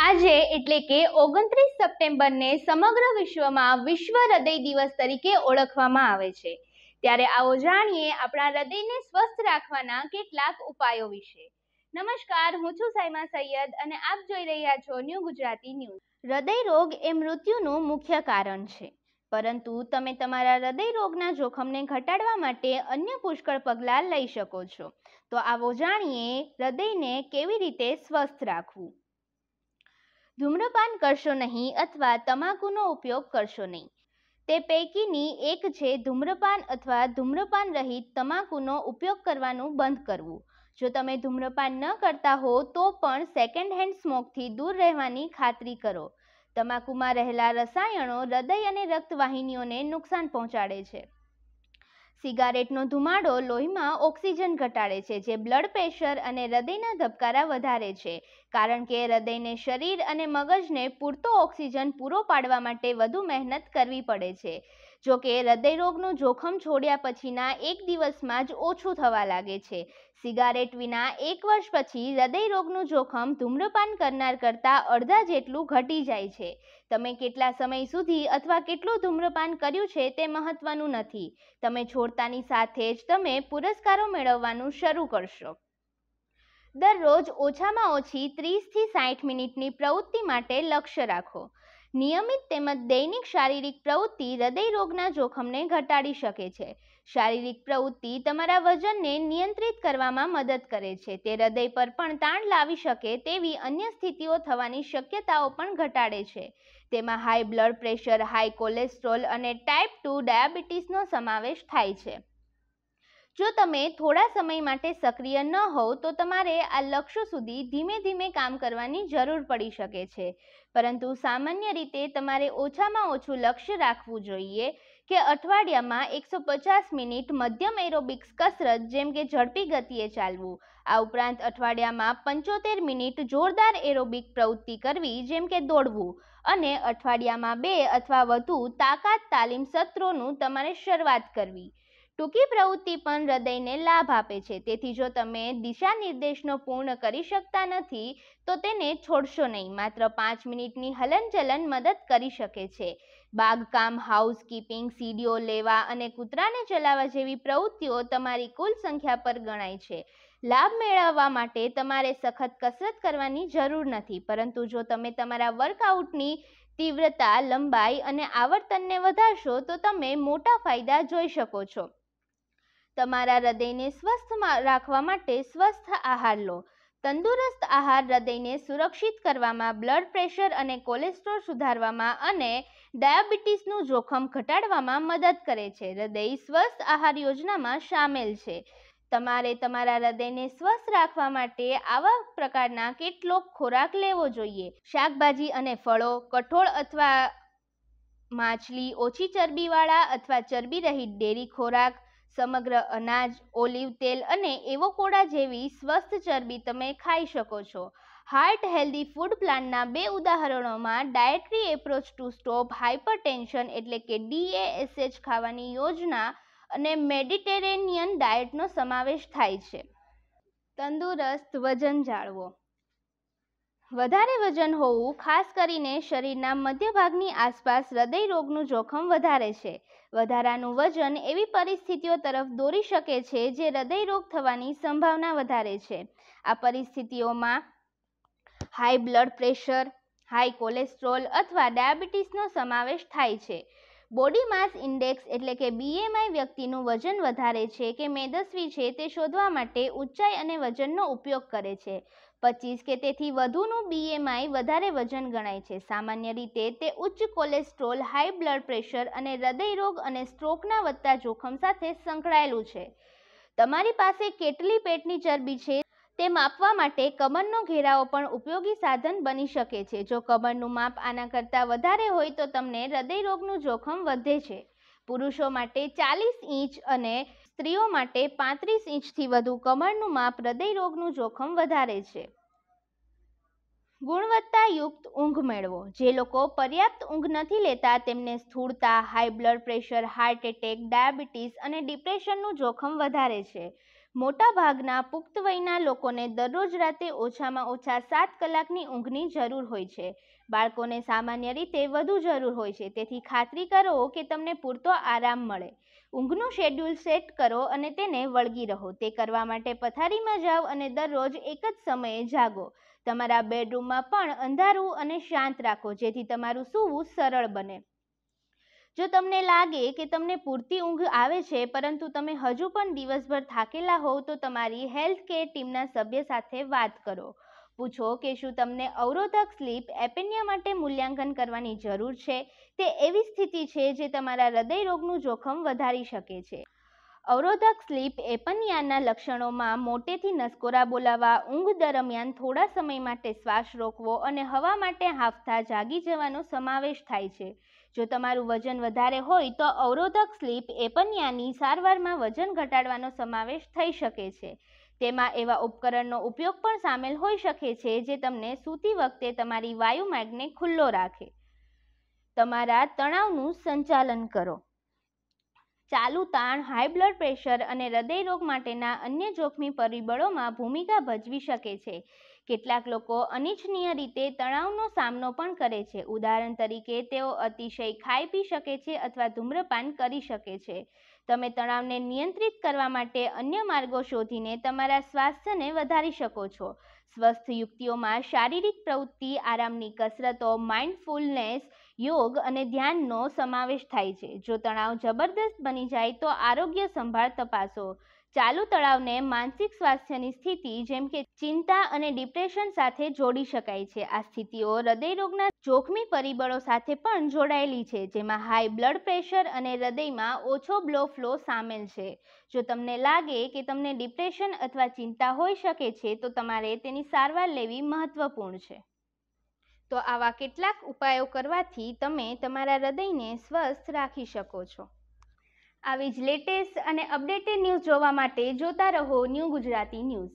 આજે એટલે કે ઓગણત્રીસ સપ્ટેમ્બરને સમગ્ર વિશ્વમાં વિશ્વ હૃદય દિવસ તરીકે ઓળખવામાં આવે છે ત્યારે આવો જાણીએ આપણા હૃદયને સ્વસ્થ રાખવાના કેટલાક ઉપાયો વિશે નમસ્કાર હું છું સાયમા સૈયદ અને આપ જોઈ રહ્યા છો ન્યૂ ગુજરાતી ન્યૂઝ હૃદય રોગ એ મૃત્યુનું મુખ્ય કારણ છે પરંતુ તમે તમારા હૃદય રોગના જોખમને ઘટાડવા માટે અન્ય પુષ્કળ પગલાં લઈ શકો છો તો આવો જાણીએ હૃદયને કેવી રીતે સ્વસ્થ રાખવું ધૂમ્રપાન કરશો નહીં અથવા તમાકુનો ઉપયોગ કરશો નહીં તે પૈકીની એક છે ધૂમ્રપાન અથવા ધૂમ્રપાન રહિત તમાકુનો ઉપયોગ કરવાનું બંધ કરવું જો તમે ધૂમ્રપાન ન કરતા હો તો પણ સેકન્ડ હેન્ડ સ્મોકથી દૂર રહેવાની ખાતરી કરો તમાકુમાં રહેલા રસાયણો હૃદય અને રક્તવાહિનીઓને નુકસાન પહોંચાડે છે સિગારેટનો ધુમાડો લોહીમાં ઓક્સિજન ઘટાડે છે જે બ્લડ પ્રેશર અને હૃદયના ધબકારા વધારે છે કારણ કે હૃદયને શરીર અને મગજને પૂરતો ઓક્સિજન પૂરો પાડવા માટે વધુ મહેનત કરવી પડે છે જોકે હૃદયરોગનું જોખમ છોડ્યા પછીના એક દિવસમાં જ ઓછું થવા લાગે છે સિગારેટ વિના એક વર્ષ પછી હૃદયરોગનું જોખમ ધૂમ્રપાન કરનાર કરતાં અડધા જેટલું ઘટી જાય છે તમે કેટલા સમય સુધી અથવા કેટલું ધૂમ્રપાન કર્યું છે તે મહત્વનું નથી તમે છોડતાની સાથે જ તમે પુરસ્કારો મેળવવાનું શરૂ કરશો દરરોજ ઓછામાં ઓછી ત્રીસથી સાઠ મિનિટની પ્રવૃત્તિ માટે લક્ષ્ય રાખો નિયમિત તેમજ દૈનિક શારીરિક પ્રવૃત્તિ હૃદય રોગના જોખમને ઘટાડી શકે છે શારીરિક પ્રવૃત્તિ તમારા વજનને નિયંત્રિત કરવામાં મદદ કરે છે તે હૃદય પર પણ તાણ લાવી શકે તેવી અન્ય સ્થિતિઓ થવાની શક્યતાઓ પણ ઘટાડે છે તેમાં high blood pressure high cholesterol અને ટાઈપ ટુ ડાયાબિટીસનો સમાવેશ થાય છે જો તમે થોડા સમય માટે સક્રિય ન હોવ તો તમારે આ લક્ષ્યો સુધી ધીમે ધીમે કામ કરવાની જરૂર પડી શકે છે પરંતુ સામાન્ય રીતે તમારે ઓછામાં ઓછું લક્ષ્ય રાખવું જોઈએ કે અઠવાડિયામાં એકસો પચાસ મિનિટ મધ્યમ એરોબિક્સ કસરત જેમ કે ઝડપી ગતિએ ચાલવું આ ઉપરાંત અઠવાડિયામાં પંચોતેર મિનિટ જોરદાર એરોબિક પ્રવૃત્તિ કરવી જેમ કે દોડવું અને અઠવાડિયામાં બે અથવા વધુ તાકાત તાલીમ સત્રોનું તમારે શરૂઆત કરવી ટૂંકી પ્રવૃત્તિ પણ હૃદયને લાભ આપે છે તેથી જો તમે દિશા નિર્દેશનો પૂર્ણ કરી શકતા નથી તો તેને છોડશો નહીં માત્ર પાંચ મિનિટની હલનચલન મદદ કરી શકે છે બાગકામ હાઉસ કીપિંગ સીડીઓ લેવા અને કૂતરાને ચલાવવા જેવી પ્રવૃત્તિઓ તમારી કુલ સંખ્યા પર ગણાય છે લાભ મેળવવા માટે તમારે સખત કસરત કરવાની જરૂર નથી પરંતુ જો તમે તમારા વર્કઆઉટની તીવ્રતા લંબાઈ અને આવર્તનને વધારશો તો તમે મોટા ફાયદા જોઈ શકો છો તમારા હૃદયને સ્વસ્થ રાખવા માટે સ્વસ્થ આહાર લો તંદુરસ્ત આહાર હૃદયને સુરક્ષિત કરવામાં બ્લડ પ્રેશર અને કોલેસ્ટ્રોલ સુધારવામાં અને ડાયાબિટીસનું જોખમ ઘટાડવામાં મદદ કરે છે હૃદય સ્વસ્થ આહાર યોજનામાં સામેલ છે તમારે તમારા હૃદયને સ્વસ્થ રાખવા માટે આવા પ્રકારના કેટલોક ખોરાક લેવો જોઈએ શાકભાજી અને ફળો કઠોળ અથવા માછલી ઓછી ચરબીવાળા અથવા ચરબી રહિત ડેરી ખોરાક સમગ્ર અનાજ ઓલિવ તેલ અને એવોકોડા જેવી સ્વસ્થ ચરબી તમે ખાઈ શકો છો હાર્ટ હેલ્ધી ફૂડ પ્લાનના બે ઉદાહરણોમાં dietary approach to stop hypertension એટલે કે ડીએએસએચ ખાવાની યોજના અને મેડિટેરેનિયન ડાયટનો સમાવેશ થાય છે તંદુરસ્ત વજન જાળવો વધારે વજન હોવું ખાસ કરીને શરીરના મધ્ય આસપાસ હૃદય જોખમ વધારે છે વધારાનું વજન એવી પરિસ્થિતિઓ તરફ દોરી શકે છે જે હૃદય થવાની સંભાવના વધારે છે આ પરિસ્થિતિઓમાં high blood pressure high cholesterol અથવા ડાયાબિટીસનો સમાવેશ થાય છે બોડી માસ ઇન્ડેક્સ એટલે કે બીએમઆઈ વ્યક્તિનું વજન વધારે છે કે મેદસ્વી છે તે શોધવા માટે ઊંચાઈ અને વજનનો ઉપયોગ કરે છે પચીસ કે તેથી વધુનું બીએમઆઈ વધારે વજન ગણાય છે સામાન્ય રીતે તે ઉચ્ચ કોલેસ્ટ્રોલ હાઈ બ્લડ પ્રેશર અને હૃદયરોગ અને સ્ટ્રોકના વધતા જોખમ સાથે સંકળાયેલું છે તમારી પાસે કેટલી પેટની ચરબી છે તે માપવા માટે કમરનો ઘેરાવો પણ ઉપયોગી સાધન બની શકે છે જો કમરનું માપ આના કરતાં વધારે હોય તો તમને હૃદયરોગનું જોખમ વધે છે પુરુષો માટે ચાલીસ ઇંચ અને સ્ત્રીઓ માટે પાંત્રીસ ઇંચથી વધુ કમરનું માપ હૃદયરોગનું જોખમ વધારે છે ગુણવત્તાયુક્ત ઊંઘ મેળવો જે લોકો પર્યાપ્ત ઊંઘ નથી લેતા તેમને સ્થૂળતા high blood pressure heart attack diabetes અને ડિપ્રેશનનું જોખમ વધારે છે મોટાભાગના પુખ્ત વયના લોકોને દરરોજ રાતે ઓછામાં ઓછા સાત કલાકની ઊંઘની જરૂર હોય છે બાળકોને સામાન્ય રીતે વધુ જરૂર હોય છે તેથી ખાતરી કરો કે તમને પૂરતો આરામ મળે ઊંઘનું શેડ્યુલ સેટ કરો અને તેને વળગી રહો તે કરવા માટે પથારીમાં જાઓ અને દરરોજ એક જ સમયે જાગો તમારા બેડરૂમમાં પણ અંધારું અને શાંત રાખો જેથી તમારું સૂવું સરળ બને જો તમને લાગે કે તમને પૂરતી ઊંઘ આવે છે પરંતુ તમે હજુ પણ દિવસભર થાકેલા હોવ તો તમારી હેલ્થ કેર ટીમના સભ્ય સાથે વાત કરો પૂછો કે શું તમને અવરોધક સ્લીપ એપેનિયા માટે મૂલ્યાંકન કરવાની જરૂર છે તે એવી સ્થિતિ છે જે તમારા હૃદય રોગનું જોખમ વધારી શકે છે અવરોધક સ્લીપ એપનિયાના લક્ષણોમાં મોટેથી નસકોરા બોલાવા ઊંઘ દરમિયાન થોડા સમય માટે શ્વાસ રોકવો અને હવા માટે હાંફતા જાગી જવાનો સમાવેશ થાય છે જો તમારું વજન વધારે હોય તો અવરોધક સ્લીપ એપનિયાની સારવારમાં વજન ઘટાડવાનો સમાવેશ થઈ શકે છે તેમાં એવા ઉપકરણનો ઉપયોગ પણ સામેલ હોઈ શકે છે જે તમને સૂતી વખતે તમારી વાયુ માર્ગને ખુલ્લો રાખે તમારા તણાવનું સંચાલન કરો ચાલુ તાણ હાઈ બ્લડ પ્રેશર અને હૃદય રોગ માટેના અન્ય જોખમી પરિબળોમાં ભૂમિકા ભજવી શકે છે કેટલાક લોકો અનિચ્છનીય રીતે તણાવનો સામનો પણ કરે છે ઉદાહરણ તરીકે તેઓ અતિશય ખાઈ પી શકે છે અથવા ધૂમ્રપાન કરી શકે છે તમે તણાવને નિયંત્રિત કરવા માટે અન્ય માર્ગો શોધીને તમારા સ્વાસ્થ્યને વધારી શકો છો સ્વસ્થ યુક્તિઓમાં શારીરિક પ્રવૃત્તિ આરામની કસરતો માઇન્ડફુલનેસ યોગ અને ધ્યાનનો સમાવેશ થાય છે જો તણાવ જબરદસ્ત બની જાય તો આરોગ્ય સંભાળ તપાસો ચાલુ તળાવને માનસિક સ્વાસ્થ્યની સ્થિતિ જેમ કે ચિંતા અને ડિપ્રેશન સાથે જોડી શકાય છે આ સ્થિતિઓ હૃદયરોગના જોખમી પરિબળો સાથે પણ જોડાયેલી છે જેમાં હાઈ બ્લડ પ્રેશર અને હૃદયમાં ઓછો બ્લો ફ્લો સામેલ છે જો તમને લાગે કે તમને ડિપ્રેશન અથવા ચિંતા હોઈ શકે છે તો તમારે તેની સારવાર લેવી મહત્વપૂર્ણ છે તો આવા કેટલાક ઉપાયો કરવાથી તમે તમારા હૃદયને સ્વસ્થ રાખી શકો છો આવી જ લેટેસ્ટ અને અપડેટેડ ન્યૂઝ જોવા માટે જોતા રહો ન્યૂ ગુજરાતી ન્યૂઝ